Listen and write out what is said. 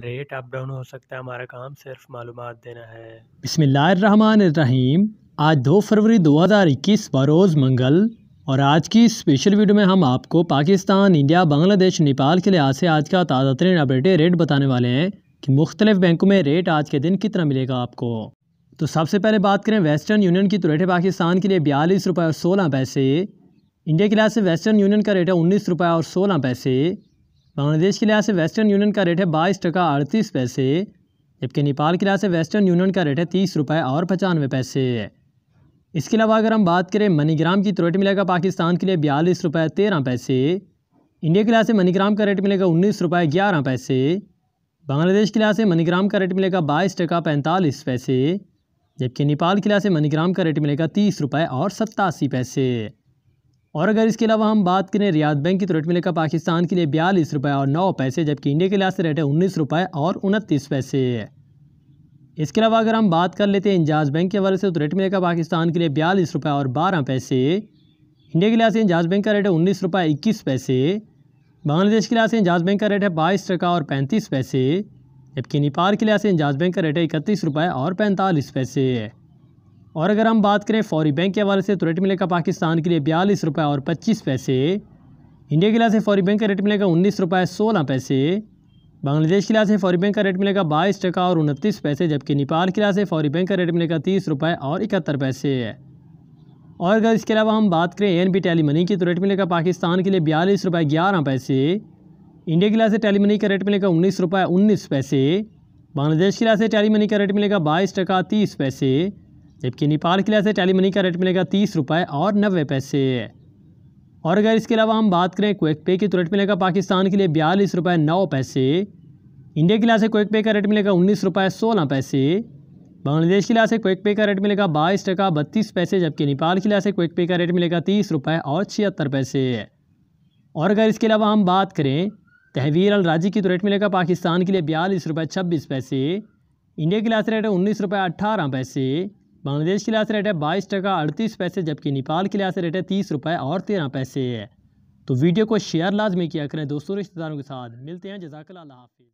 rate up down हो सकता है हमारा काम सिर्फ मालूम देना है बिसमीम आज दो फरवरी 2021 बरोज़ मंगल और आज की स्पेशल वीडियो में हम आपको पाकिस्तान इंडिया बांग्लादेश नेपाल के लिहाज से आज का ताज़ा तरीन अपडेटेड रेट बताने वाले हैं कि मुख्तलिफ बैंकों में रेट आज के दिन कितना मिलेगा आपको तो सबसे पहले बात करें वेस्टर्न यूनियन की तो रेट है पाकिस्तान के लिए बयालीस रुपये और सोलह पैसे इंडिया के लिहाज से वेस्टर्न यूनियन का रेट है उन्नीस रुपये और सोलह पैसे बांग्लादेश के लिहाज से वेस्टर्न यूनियन का रेट है बाईस टका अड़तीस पैसे जबकि नेपाल के लिहाज से वेस्टर्न यूनियन का रेट है तीस रुपये और पचानवे पैसे इसके अलावा अगर हम बात करें मनीग्राम की तो रेट मिलेगा पाकिस्तान के लिए बयालीस रुपये तेरह पैसे इंडिया के लिहाज से मनीग्राम का रेट मिलेगा उन्नीस रुपये ग्यारह पैसे बांग्लादेश के लिहाज से मनीग्राम का रेट मिलेगा बाईस टका पैंतालीस पैसे जबकि नेपाल के लिहाज से मनीग्राम का रेट मिलेगा तीस रुपये और सत्तासी पैसे और अगर इसके अलावा हम बात करें रियाद बैंक की तो रेट मिलेगा पाकिस्तान के लिए बयालीस रुपये और नौ पैसे जबकि इंडिया के लिहाज से रेट है उन्नीस रुपये और उनतीस पैसे इसके अलावा अगर हम बात कर लेते हैं इंजाज बैंक के हवाले से तो रेट मिलेगा पाकिस्तान के लिए बयालीस रुपये और बारह पैसे इंडिया के लिहाज से इंजाज बैंक का रेट है उन्नीस रुपये इक्कीस पैसे बांग्लादेश के लिहाज से इंजाज बैंक का रेट है बाईस टका और पैंतीस पैसे जबकि नेपाल के लिहाज से इंजाज बैंक का रेट है इकतीस रुपये और पैंतालीस पैसे और अगर हम बात करें फौरी बैंक के हवाले से तो रेट मिलेगा पाकिस्तान के लिए बयालीस रुपये और पच्चीस पैसे इंडिया के लिहाज से फौरी बैंक का रेट मिलेगा उन्नीस रुपये सोलह पैसे बांग्लादेश के लिहाज से फौरी बैंक का रेट मिलेगा बाईस टका और उनतीस पैसे जबकि नेपाल के लिहाज से फौरी बैंक का रेट मिलेगा तीस रुपये और इकहत्तर पैसे और अगर इसके अलावा हम बात करें एन बी टेली मनी की तो रेट मिलेगा पाकिस्तान के लिए बयालीस रुपये ग्यारह पैसे इंडिया के लिहाज से टेली मनी का रेट मिलेगा उन्नीस रुपये उन्नीस पैसे बांग्लादेश के लिहाज से टेली मनी का रेट मिलेगा बाईस टका तीस पैसे जबकि नेपाल के लिहाज से टैली मनी का रेट मिलेगा तीस रुपये और नब्बे पैसे और अगर इसके अलावा हम बात करें क्विक पे की तो रेट मिलेगा पाकिस्तान के लिए बयालीस रुपये नौ पैसे इंडिया के लिहाज से क्विक पे का रेट मिलेगा उन्नीस रुपये सोलह पैसे बांग्लादेश के लिहाज से क्विक पे का रेट मिलेगा बाईस टका बत्तीस पैसे जबकि नेपाल के लिहाज से क्विक पे का रेट मिलेगा तीस रुपये और छिहत्तर पैसे और अगर इसके अलावा हम बात करें तहवीर अल राजी की तो रेट मिलेगा पाकिस्तान के लिए बयालीस रुपये छब्बीस पैसे इंडिया के लिहाज से रेट है उन्नीस रुपये अट्ठारह पैसे बांग्लादेश की लिहाज से रेट है बाईस टका अड़तीस पैसे जबकि नेपाल के लिहाज से रेट है तीस रुपये और तेरह पैसे है तो वीडियो को शेयर लाजमी किया करें दोस्तों रिश्तेदारों के साथ मिलते हैं जजाकल हाफि